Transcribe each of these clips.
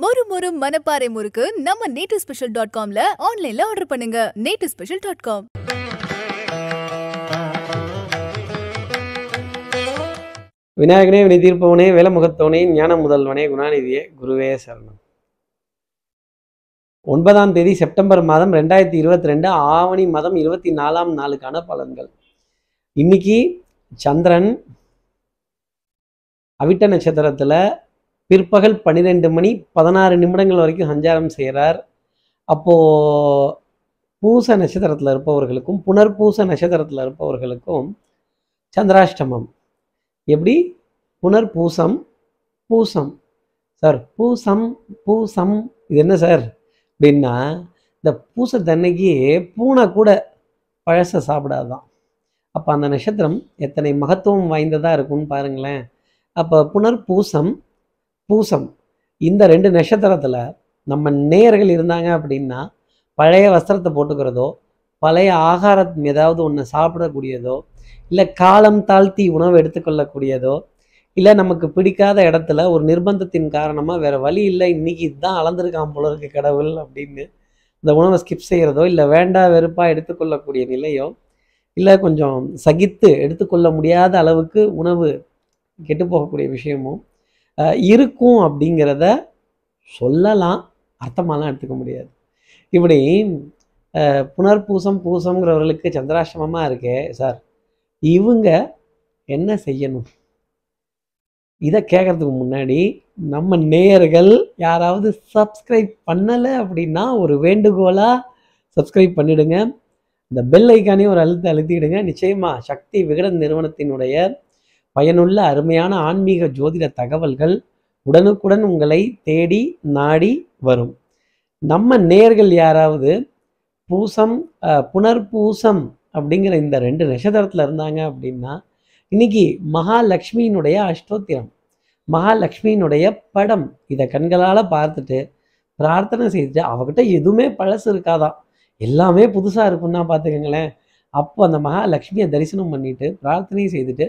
மொறு மொறு மனப்பாறை முறுக்கு நம்ம நேட்டு ஸ்பெஷல் டாட் காம்ல ஆன்லைன்ல ஆர்டர் பண்ணுங்க நேட்டு ஸ்பெஷல் டாட் காம் விநாயகனே வினை தீர்ப்பவனே வேலமுகத்தவனே ஞான முதல்வனே குணாநிதியே குருவே சரணம் ஒன்பதாம் தேதி செப்டம்பர் மாதம் ரெண்டாயிரத்தி இருபத்தி ரெண்டு ஆவணி மாதம் இருபத்தி நாலாம் நாளுக்கான பலன்கள் இன்னைக்கு சந்திரன் அவிட்ட நட்சத்திரத்துல பிற்பகல் பன்னிரெண்டு மணி பதினாறு நிமிடங்கள் வரைக்கும் சஞ்சாரம் செய்கிறார் அப்போது பூச நட்சத்திரத்தில் இருப்பவர்களுக்கும் புனர்பூச நட்சத்திரத்தில் இருப்பவர்களுக்கும் சந்திராஷ்டமம் எப்படி புனர்பூசம் பூசம் சார் பூசம் பூசம் இது என்ன சார் அப்படின்னா இந்த பூச தன்னைக்கு பூனை கூட பழச சாப்பிடாதான் அப்போ அந்த நட்சத்திரம் எத்தனை மகத்துவம் வாய்ந்ததாக இருக்கும்னு பாருங்களேன் அப்போ புனர் பூசம் பூசம் இந்த ரெண்டு நட்சத்திரத்தில் நம்ம நேயர்கள் இருந்தாங்க அப்படின்னா பழைய வஸ்திரத்தை போட்டுக்கிறதோ பழைய ஆகாரம் ஏதாவது ஒன்று சாப்பிடக்கூடியதோ இல்லை காலம் தாழ்த்தி உணவு எடுத்துக்கொள்ளக்கூடியதோ இல்லை நமக்கு பிடிக்காத இடத்துல ஒரு நிர்பந்தத்தின் காரணமாக வேறு வழி இல்லை இன்றைக்கி இதுதான் அளந்திருக்கான் போல இருக்கு கடவுள் அப்படின்னு இந்த உணவை ஸ்கிப் செய்கிறதோ இல்லை வேண்டா வெறுப்பாக எடுத்துக்கொள்ளக்கூடிய நிலையோ இல்லை கொஞ்சம் சகித்து எடுத்துக்கொள்ள முடியாத அளவுக்கு உணவு கெட்டு போகக்கூடிய விஷயமும் இருக்கும் அப்படிங்கிறத சொல்லலாம் அர்த்தமாலாம் எடுத்துக்க முடியாது இப்படி புனர்பூசம் பூசம்ங்கிறவர்களுக்கு சந்திராசிரமமாக இருக்கே சார் இவங்க என்ன செய்யணும் இதை கேட்குறதுக்கு முன்னாடி நம்ம நேயர்கள் யாராவது சப்ஸ்கிரைப் பண்ணலை அப்படின்னா ஒரு வேண்டுகோளாக சப்ஸ்கிரைப் பண்ணிடுங்க இந்த பெல் ஐக்கானே ஒரு அழுத்த அழுத்திடுங்க நிச்சயமாக சக்தி விகடன் நிறுவனத்தினுடைய பயனுள்ள அருமையான ஆன்மீக ஜோதிட தகவல்கள் உடனுக்குடன் உங்களை தேடி நாடி வரும் நம்ம நேர்கள் யாராவது பூசம் புனர்பூசம் அப்படிங்கிற இந்த ரெண்டு நட்சத்திரத்தில் இருந்தாங்க அப்படின்னா இன்னைக்கு மகாலட்சுமியினுடைய அஷ்டோத்திரம் மகாலட்சுமியினுடைய படம் இதை கண்களால் பார்த்துட்டு பிரார்த்தனை செய்துட்டு அவகிட்ட எதுவுமே பழசு இருக்காதான் எல்லாமே புதுசாக இருக்குன்னா பார்த்துக்கங்களேன் அப்போ அந்த மகாலட்சுமியை தரிசனம் பண்ணிட்டு பிரார்த்தனை செய்துட்டு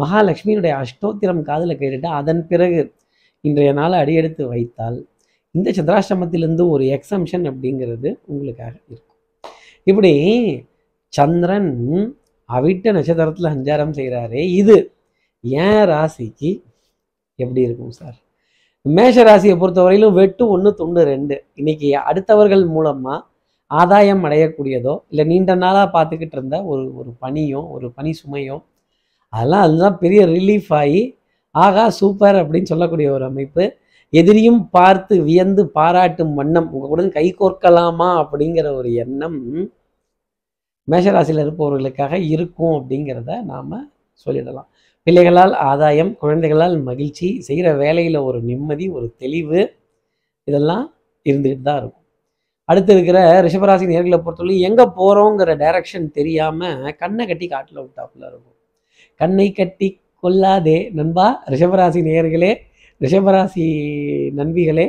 மகாலட்சுமியினுடைய அஷ்டோத்திரம் காதில் கேட்டுட்டு அதன் பிறகு இன்றைய நாளை அடியெடுத்து வைத்தால் இந்த சந்திராஷ்டிரமத்திலிருந்து ஒரு எக்ஸம்ஷன் அப்படிங்கிறது உங்களுக்காக இருக்கும் இப்படி சந்திரன் அவிட்ட நட்சத்திரத்தில் சஞ்சாரம் செய்கிறாரே இது ஏன் ராசிக்கு எப்படி இருக்கும் சார் மேஷ ராசியை பொறுத்தவரையிலும் வெட்டு ஒன்று துண்டு ரெண்டு இன்னைக்கு அடுத்தவர்கள் மூலமாக ஆதாயம் அடையக்கூடியதோ இல்லை நீண்ட நாளாக பார்த்துக்கிட்டு இருந்த ஒரு ஒரு பணியோ ஒரு பணி சுமையோ அதெல்லாம் அதுதான் பெரிய ரிலீஃப் ஆகி ஆகா சூப்பர் அப்படின்னு சொல்லக்கூடிய ஒரு அமைப்பு எதிரியும் பார்த்து வியந்து பாராட்டும் வண்ணம் கூட கை கோர்க்கலாமா அப்படிங்கிற ஒரு எண்ணம் மேஷராசியில் இருப்பவர்களுக்காக இருக்கும் அப்படிங்கிறத நாம் சொல்லிடலாம் பிள்ளைகளால் ஆதாயம் குழந்தைகளால் மகிழ்ச்சி செய்கிற வேலையில் ஒரு நிம்மதி ஒரு தெளிவு இதெல்லாம் இருந்துக்கிட்டு தான் இருக்கும் அடுத்து இருக்கிற ரிஷபராசி நேர்களை பொறுத்தவரைக்கும் எங்கே போகிறோங்கிற டைரக்ஷன் தெரியாமல் கண்ணை கட்டி காட்டில் விட்டாப்புல இருக்கும் கண்ணை கட்டி கொல்லாதே நண்பா ரிஷபராசி நேயர்களே ரிஷபராசி நண்பிகளே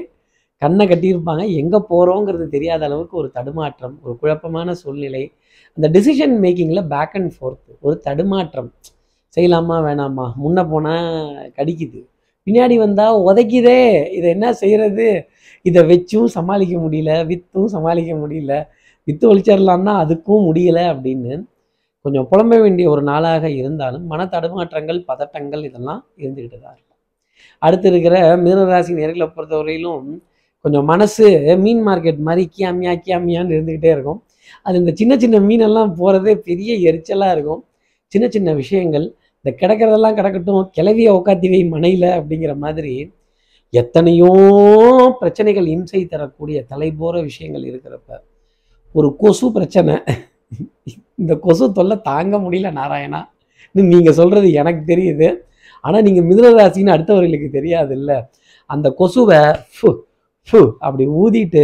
கண்ணை கட்டியிருப்பாங்க எங்கே போகிறோங்கிறது தெரியாத அளவுக்கு ஒரு தடுமாற்றம் ஒரு குழப்பமான சூழ்நிலை அந்த டிசிஷன் மேக்கிங்கில் பேக் அண்ட் ஃபோர்த் ஒரு தடுமாற்றம் செய்யலாமா வேணாமா முன்னே போனால் கடிக்குது பின்னாடி வந்தால் உதைக்குதே இதை என்ன செய்கிறது இதை வச்சும் சமாளிக்க முடியல வித்தும் சமாளிக்க முடியல வித்து ஒழிச்சிடலான்னா அதுக்கும் முடியலை அப்படின்னு கொஞ்சம் புலம்ப வேண்டிய ஒரு நாளாக இருந்தாலும் மன தடுமாற்றங்கள் பதட்டங்கள் இதெல்லாம் இருந்துக்கிட்டு தான் இருக்கும் அடுத்து இருக்கிற மீனராசி நேர்களை பொறுத்தவரையிலும் கொஞ்சம் மனசு மீன் மார்க்கெட் மாதிரி கியாமியா கியாமியான்னு இருந்துக்கிட்டே இருக்கும் அது இந்த சின்ன சின்ன மீனெல்லாம் போகிறதே பெரிய எரிச்சலாக இருக்கும் சின்ன சின்ன விஷயங்கள் இந்த கிடக்கிறதெல்லாம் கிடக்கட்டும் கிளவிய வை மனையில் அப்படிங்கிற மாதிரி எத்தனையோ பிரச்சனைகள் இம்சை தரக்கூடிய தலைபோற விஷயங்கள் இருக்கிறப்ப ஒரு கொசு பிரச்சனை இந்த கொசு தொல்லை தாங்க முடியல நாராயணா நீங்கள் சொல்கிறது எனக்கு தெரியுது ஆனால் நீங்கள் மிதுனராசின்னு அடுத்தவர்களுக்கு தெரியாது இல்லை அந்த கொசுவை ஃபு ஃபு அப்படி ஊதிட்டு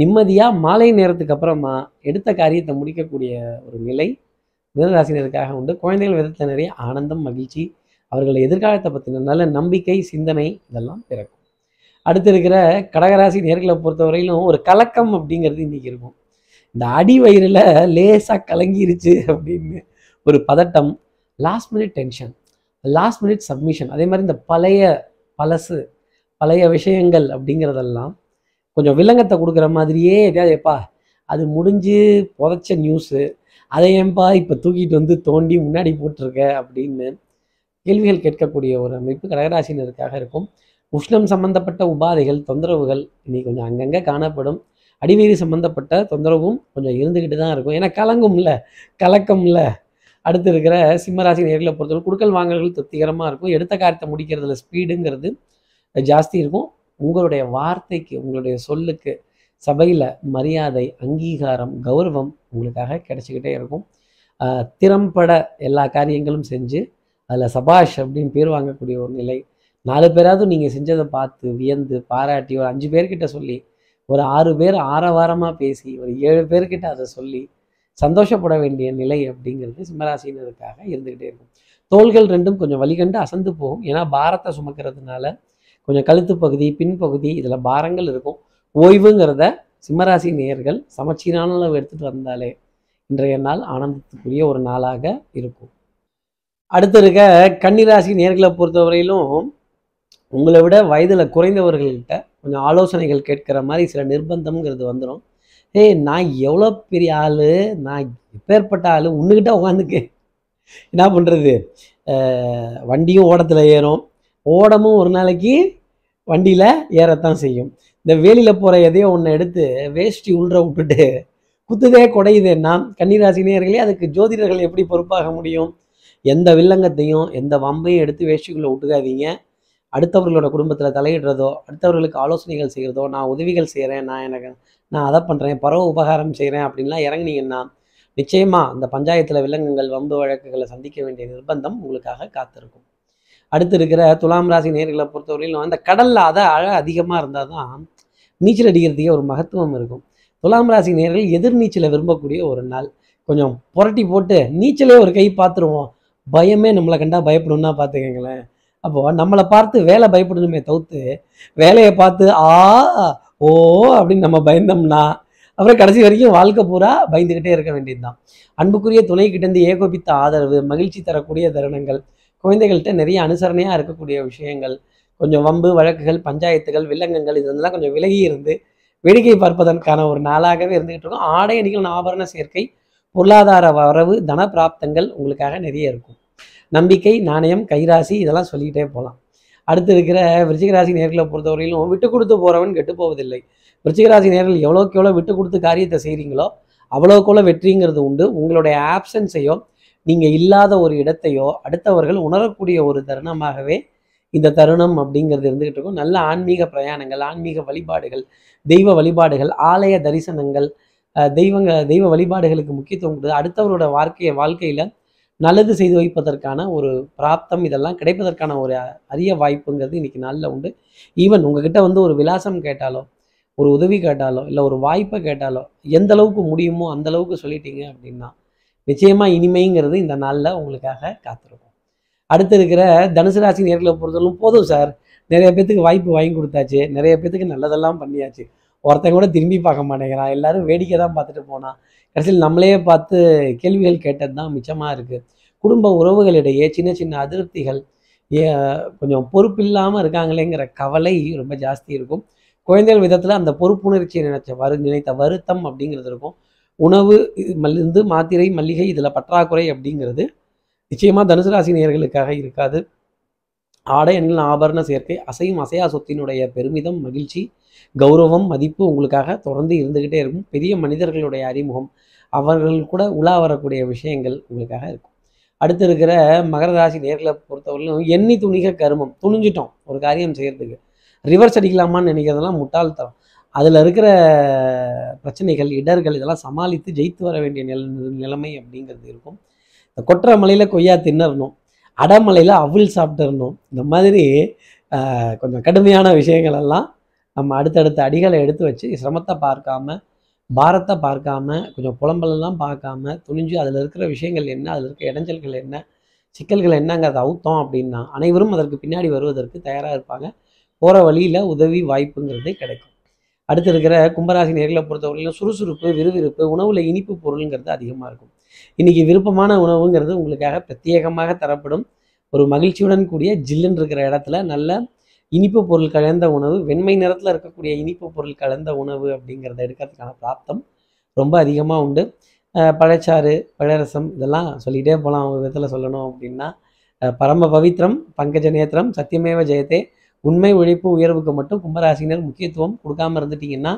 நிம்மதியாக மாலை நேரத்துக்கு அப்புறமா எடுத்த காரியத்தை முடிக்கக்கூடிய ஒரு நிலை மிதராசினருக்காக உண்டு குழந்தைகள் விதத்த நிறைய ஆனந்தம் மகிழ்ச்சி அவர்களை எதிர்காலத்தை பற்றின நல்ல நம்பிக்கை சிந்தனை இதெல்லாம் பிறக்கும் அடுத்து இருக்கிற கடகராசி நேர்களை பொறுத்தவரையிலும் ஒரு கலக்கம் அப்படிங்கிறது இன்றைக்கி இருக்கும் இந்த அடி வயிறில் லேசாக கலங்கிருச்சு அப்படின்னு ஒரு பதட்டம் last minute tension last minute submission அதே மாதிரி இந்த பழைய பழசு பழைய விஷயங்கள் அப்படிங்கிறதெல்லாம் கொஞ்சம் வில்லங்கத்தை கொடுக்குற மாதிரியே எதையாவது எப்பா அது முடிஞ்சு புதைச்ச நியூஸு அதை ஏன்பா இப்போ தூக்கிட்டு வந்து தோண்டி முன்னாடி போட்டிருக்க அப்படின்னு கேள்விகள் கேட்கக்கூடிய ஒரு அமைப்பு கடகராசினருக்காக இருக்கும் உஷ்ணம் சம்பந்தப்பட்ட உபாதைகள் தொந்தரவுகள் இன்னைக்கு கொஞ்சம் அங்கங்கே காணப்படும் அடிவேறி சம்மந்தப்பட்ட தொந்தரவும் கொஞ்சம் இருந்துக்கிட்டு தான் இருக்கும் ஏன்னா கலங்கும் இல்லை கலக்கம் இல்லை அடுத்து இருக்கிற சிம்மராசி நேரில் பொறுத்தவரை குடுக்கல் வாங்கல்கள் திருப்திகரமாக இருக்கும் எடுத்த காரியத்தை முடிக்கிறதுல ஸ்பீடுங்கிறது ஜாஸ்தி இருக்கும் உங்களுடைய வார்த்தைக்கு உங்களுடைய சொல்லுக்கு சபையில் மரியாதை அங்கீகாரம் கௌரவம் உங்களுக்காக கிடச்சிக்கிட்டே இருக்கும் திறம்பட எல்லா காரியங்களும் செஞ்சு அதில் சபாஷ் அப்படின்னு பேர் வாங்கக்கூடிய ஒரு நிலை நாலு பேராவது நீங்கள் செஞ்சதை பார்த்து வியந்து பாராட்டி ஒரு அஞ்சு பேர்கிட்ட சொல்லி ஒரு ஆறு பேர் ஆரவாரமாக பேசி ஒரு ஏழு பேர்கிட்ட அதை சொல்லி சந்தோஷப்பட வேண்டிய நிலை அப்படிங்கிறது சிம்மராசினருக்காக இருந்துக்கிட்டே இருக்கும் தோள்கள் ரெண்டும் கொஞ்சம் வழிகண்டு அசந்து போகும் ஏன்னா பாரத்தை சுமக்கிறதுனால கொஞ்சம் கழுத்து பகுதி பின்பகுதி இதில் பாரங்கள் இருக்கும் ஓய்வுங்கிறத சிம்மராசி நேர்கள் சமச்சீரான அளவு எடுத்துகிட்டு வந்தாலே இன்றைய நாள் ஆனந்தத்துக்குரிய ஒரு நாளாக இருக்கும் அடுத்து இருக்க கன்னிராசி நேர்களை பொறுத்தவரையிலும் உங்களை விட வயதில் குறைந்தவர்கள்கிட்ட கொஞ்சம் ஆலோசனைகள் கேட்குற மாதிரி சில நிர்பந்தம்ங்கிறது வந்துடும் ஏய் நான் எவ்வளோ பெரிய ஆள் நான் எப்பேற்பட்ட ஆள் உன்னுக்கிட்ட உட்காந்துக்கு என்ன பண்ணுறது வண்டியும் ஓடத்தில் ஏறும் ஓடமும் ஒரு நாளைக்கு வண்டியில் ஏறத்தான் செய்யும் இந்த வேலியில் போகிற எதையோ ஒன்று எடுத்து வேஷ்டி உள்ள விட்டுட்டு குத்துதே குடையுது நான் கன்னிராசி அதுக்கு ஜோதிடர்கள் எப்படி பொறுப்பாக முடியும் எந்த வில்லங்கத்தையும் எந்த வம்பையும் எடுத்து வேஷ்டிக்குள்ளே விட்டுக்காதீங்க அடுத்தவர்களோட குடும்பத்தில் தலையிடுறதோ அடுத்தவர்களுக்கு ஆலோசனைகள் செய்கிறதோ நான் உதவிகள் செய்கிறேன் நான் எனக்கு நான் அதை பண்ணுறேன் பரவ உபகாரம் செய்கிறேன் அப்படின்லாம் இறங்குனீங்கன்னா நிச்சயமாக அந்த பஞ்சாயத்தில் விலங்குகள் வம்பு வழக்குகளை சந்திக்க வேண்டிய நிர்பந்தம் உங்களுக்காக காத்திருக்கும் அடுத்து இருக்கிற துலாம் ராசி நேர்களை பொறுத்தவரையிலும் அந்த கடலில் அதை அழ அதிகமாக இருந்தால் தான் நீச்சல் அடிக்கிறதுக்கே ஒரு மகத்துவம் இருக்கும் துலாம் ராசி நேர்கள் எதிர்நீச்சலை விரும்பக்கூடிய ஒரு நாள் கொஞ்சம் புரட்டி போட்டு நீச்சலே ஒரு கை பார்த்துருவோம் பயமே நம்மளை கண்டா பயப்படணும்னா பார்த்துக்கங்களேன் அப்போ நம்மளை பார்த்து வேலை பயப்படணுமே தவிர்த்து வேலையை பார்த்து ஆ ஓ அப்படின்னு நம்ம பயந்தோம்னா அப்புறம் கடைசி வரைக்கும் வாழ்க்கை பூரா பயந்துக்கிட்டே இருக்க வேண்டியதுதான் அன்புக்குரிய துணை கிட்டேருந்து ஏகோபித்த ஆதரவு மகிழ்ச்சி தரக்கூடிய தருணங்கள் குழந்தைகள்கிட்ட நிறைய அனுசரணையாக இருக்கக்கூடிய விஷயங்கள் கொஞ்சம் வம்பு வழக்குகள் பஞ்சாயத்துகள் வில்லங்கங்கள் இது இதெல்லாம் கொஞ்சம் விலகி இருந்து வேடிக்கை பார்ப்பதற்கான ஒரு நாளாகவே இருந்துகிட்டு இருக்கும் ஆடை அணிகள் ஆபரண சேர்க்கை பொருளாதார வரவு தன பிராப்தங்கள் உங்களுக்காக நிறைய இருக்கும் நம்பிக்கை நாணயம் கைராசி இதெல்லாம் சொல்லிக்கிட்டே போகலாம் அடுத்து இருக்கிற விருச்சிகராசி நேர்களை பொறுத்தவரையிலும் விட்டு கொடுத்து போகிறவன் கெட்டு போவதில்லை விருச்சிகராசி நேர்கள் எவ்வளோக்கு எவ்வளோ விட்டு கொடுத்து காரியத்தை செய்கிறீங்களோ அவ்வளோக்குள்ள வெற்றிங்கிறது உண்டு உங்களுடைய ஆப்சன்ஸையோ நீங்கள் இல்லாத ஒரு இடத்தையோ அடுத்தவர்கள் உணரக்கூடிய ஒரு தருணமாகவே இந்த தருணம் அப்படிங்கிறது இருந்துகிட்டு இருக்கும் நல்ல ஆன்மீக பிரயாணங்கள் ஆன்மீக வழிபாடுகள் தெய்வ வழிபாடுகள் ஆலய தரிசனங்கள் தெய்வங்க தெய்வ வழிபாடுகளுக்கு முக்கியத்துவம் கொடுத்து அடுத்தவரோட வாழ்க்கையை வாழ்க்கையில் நல்லது செய்து வைப்பதற்கான ஒரு பிராப்தம் இதெல்லாம் கிடைப்பதற்கான ஒரு அரிய வாய்ப்புங்கிறது இன்றைக்கி நாளில் உண்டு ஈவன் உங்ககிட்ட வந்து ஒரு விலாசம் கேட்டாலோ ஒரு உதவி கேட்டாலோ இல்லை ஒரு வாய்ப்பை கேட்டாலோ எந்த அளவுக்கு முடியுமோ அந்த அளவுக்கு சொல்லிட்டீங்க அப்படின்னா நிச்சயமாக இனிமைங்கிறது இந்த நாளில் உங்களுக்காக காத்திருக்கும் அடுத்து இருக்கிற தனுசு ராசி நேர்களை பொறுத்தவரைக்கும் போதும் சார் நிறைய பேத்துக்கு வாய்ப்பு வாங்கி கொடுத்தாச்சு நிறைய பேத்துக்கு நல்லதெல்லாம் பண்ணியாச்சு ஒருத்தன் கூட திரும்பி பார்க்க மாட்டேங்கிறான் எல்லாரும் வேடிக்கை தான் பார்த்துட்டு போனான் கடைசியில் நம்மளே பார்த்து கேள்விகள் கேட்டது தான் மிச்சமாக இருக்குது குடும்ப உறவுகளிடையே சின்ன சின்ன அதிருப்திகள் கொஞ்சம் பொறுப்பு இல்லாமல் இருக்காங்களேங்கிற கவலை ரொம்ப ஜாஸ்தி இருக்கும் குழந்தைகள் விதத்தில் அந்த பொறுப்புணர்ச்சியை நினைச்ச வரு நினைத்த வருத்தம் அப்படிங்கிறது இருக்கும் உணவு மருந்து மாத்திரை மல்லிகை இதில் பற்றாக்குறை அப்படிங்கிறது நிச்சயமாக தனுசு ராசி நேர்களுக்காக இருக்காது ஆடை அணில் ஆபரண சேர்க்கை அசையும் அசையா சொத்தினுடைய பெருமிதம் மகிழ்ச்சி கௌரவம் மதிப்பு உங்களுக்காக தொடர்ந்து இருந்துக்கிட்டே இருக்கும் பெரிய மனிதர்களுடைய அறிமுகம் அவர்கள் கூட உலா வரக்கூடிய விஷயங்கள் உங்களுக்காக இருக்கும் அடுத்து இருக்கிற மகர ராசி நேர்களை பொறுத்தவரையிலும் எண்ணி துணிக கருமம் துணிஞ்சிட்டோம் ஒரு காரியம் செய்கிறதுக்கு ரிவர்ஸ் அடிக்கலாமான்னு நினைக்கிறதெல்லாம் முட்டாள்தரம் அதில் இருக்கிற பிரச்சனைகள் இடர்கள் இதெல்லாம் சமாளித்து ஜெயித்து வர வேண்டிய நில நிலைமை அப்படிங்கிறது இருக்கும் இந்த கொற்ற மலையில் கொய்யா தின்னறணும் அடமலையில் அவள் சாப்பிட்டுருந்தோம் இந்த மாதிரி கொஞ்சம் கடுமையான விஷயங்கள் எல்லாம் நம்ம அடுத்தடுத்த அடிகளை எடுத்து வச்சு சிரமத்தை பார்க்காம பாரத்தை பார்க்காம கொஞ்சம் புலம்பலெல்லாம் பார்க்காம துணிஞ்சு அதில் இருக்கிற விஷயங்கள் என்ன அதில் இருக்கிற இடைஞ்சல்கள் என்ன சிக்கல்கள் என்னங்கிறத அவுத்தோம் அப்படின்னா அனைவரும் அதற்கு பின்னாடி வருவதற்கு தயாராக இருப்பாங்க போகிற வழியில் உதவி வாய்ப்புங்கிறதே கிடைக்கும் அடுத்து இருக்கிற கும்பராசி நேர்களை பொறுத்தவரையிலும் சுறுசுறுப்பு விறுவிறுப்பு உணவில் இனிப்பு பொருளுங்கிறது அதிகமாக இருக்கும் இன்றைக்கி விருப்பமான உணவுங்கிறது உங்களுக்காக பிரத்யேகமாக தரப்படும் ஒரு மகிழ்ச்சியுடன் கூடிய ஜில்லுன்னு இருக்கிற இடத்துல நல்ல இனிப்பு பொருள் கலந்த உணவு வெண்மை நிறத்தில் இருக்கக்கூடிய இனிப்பு பொருள் கலந்த உணவு அப்படிங்கிறத எடுக்கிறதுக்கான பிராப்தம் ரொம்ப அதிகமாக உண்டு பழச்சாறு பழரசம் இதெல்லாம் சொல்லிகிட்டே போகலாம் ஒரு விதத்தில் சொல்லணும் அப்படின்னா பரம பவித்ரம் பங்கஜ நேத்திரம் சத்தியமேவ ஜெயத்தே உண்மை உழைப்பு உயர்வுக்கு மட்டும் கும்பராசினர் முக்கியத்துவம் கொடுக்காமல் இருந்துட்டிங்கன்னா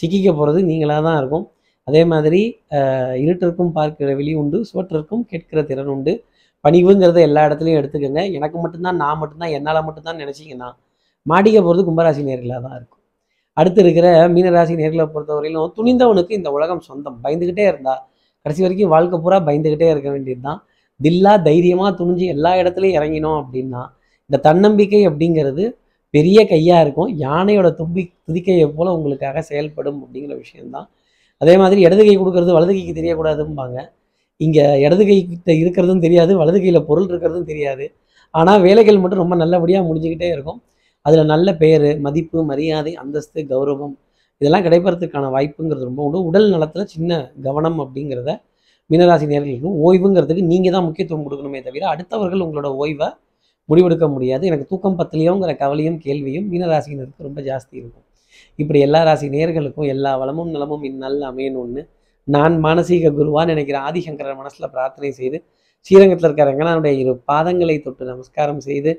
சிக்கிக்க போகிறது நீங்களாக தான் இருக்கும் அதே மாதிரி இருட்டிற்கும் பார்க்கிற வெளி உண்டு சுவற்றிற்கும் கேட்கிற திறன் உண்டு பணிவுங்கிறத எல்லா இடத்துலையும் எடுத்துக்கோங்க எனக்கு மட்டும்தான் நான் மட்டும்தான் என்னால் மட்டும்தான் நினச்சிங்கன்னா மாடிக்க போகிறது கும்பராசி நேர்களாக தான் இருக்கும் அடுத்து இருக்கிற மீனராசி நேர்களை பொறுத்தவரையிலும் துணிந்தவனுக்கு இந்த உலகம் சொந்தம் பயந்துக்கிட்டே இருந்தா கடைசி வரைக்கும் வாழ்க்கை பூரா பயந்துக்கிட்டே இருக்க வேண்டியது தான் தில்லா தைரியமாக துணிஞ்சு எல்லா இடத்துலையும் இறங்கினோம் அப்படின்னா இந்த தன்னம்பிக்கை அப்படிங்கிறது பெரிய கையாக இருக்கும் யானையோட தும்பி துதிக்கையை போல் உங்களுக்காக செயல்படும் அப்படிங்கிற விஷயந்தான் அதே மாதிரி இடது கை கொடுக்கறது வலது கைக்கு தெரியக்கூடாதும்பாங்க இங்கே இடது கைக்கிட்ட இருக்கிறதும் தெரியாது வலது கையில் பொருள் இருக்கிறதும் தெரியாது ஆனால் வேலைகள் மட்டும் ரொம்ப நல்லபடியாக முடிஞ்சுக்கிட்டே இருக்கும் அதில் நல்ல பெயர் மதிப்பு மரியாதை அந்தஸ்து கௌரவம் இதெல்லாம் கிடைப்பறதுக்கான வாய்ப்புங்கிறது ரொம்ப உண்டு உடல் நலத்தில் சின்ன கவனம் அப்படிங்கிறத மீனராசி நேர்களுக்கும் ஓய்வுங்கிறதுக்கு நீங்கள் தான் முக்கியத்துவம் கொடுக்கணுமே தவிர அடுத்தவர்கள் உங்களோட ஓய்வை முடிவெடுக்க முடியாது எனக்கு தூக்கம் பத்தலையோங்கிற கவலையும் கேள்வியும் மீனராசினருக்கு ரொம்ப ஜாஸ்தி இருக்கும் இப்படி எல்லா ராசி நேர்களுக்கும் எல்லா வளமும் நலமும் இந்நாளில் அமையணும்னு நான் மானசீக குருவான்னு நினைக்கிற ஆதிசங்கரர் மனசில் பிரார்த்தனை செய்து ஸ்ரீரங்கத்தில் இருக்கிற ரங்கனானுடைய இரு பாதங்களை தொட்டு நமஸ்காரம் செய்து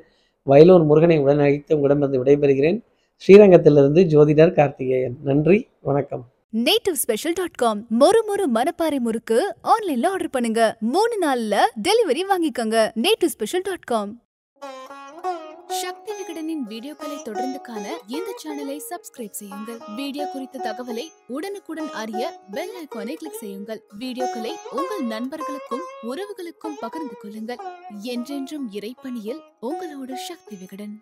வயலூர் முருகனை உடன் அழைத்து உங்களிடமிருந்து விடைபெறுகிறேன் ஸ்ரீரங்கத்திலிருந்து ஜோதிடர் கார்த்திகேயன் நன்றி வணக்கம் நேட்டிவ் ஸ்பெஷல் டாட் காம் மொறு மொறு மனப்பாறை முறுக்கு ஆன்லைன்ல ஆர்டர் பண்ணுங்க மூணு நாள்ல டெலிவரி வாங்கிக்கோங்க native special dot com Sakthi விகடனின் வீடியோக்களை தொடர்ந்து காண இந்த சேனலை சப்ஸ்கிரைப் செய்யுங்கள் வீடியோ குறித்த தகவலை உடனுக்குடன் அறிய பெல் ஐக்கானை கிளிக் செய்யுங்கள் வீடியோக்களை உங்கள் நண்பர்களுக்கும் உறவுகளுக்கும் பகிர்ந்து கொள்ளுங்கள் என்றென்றும் இறைப்பணியில் உங்களோட சக்தி விகடன்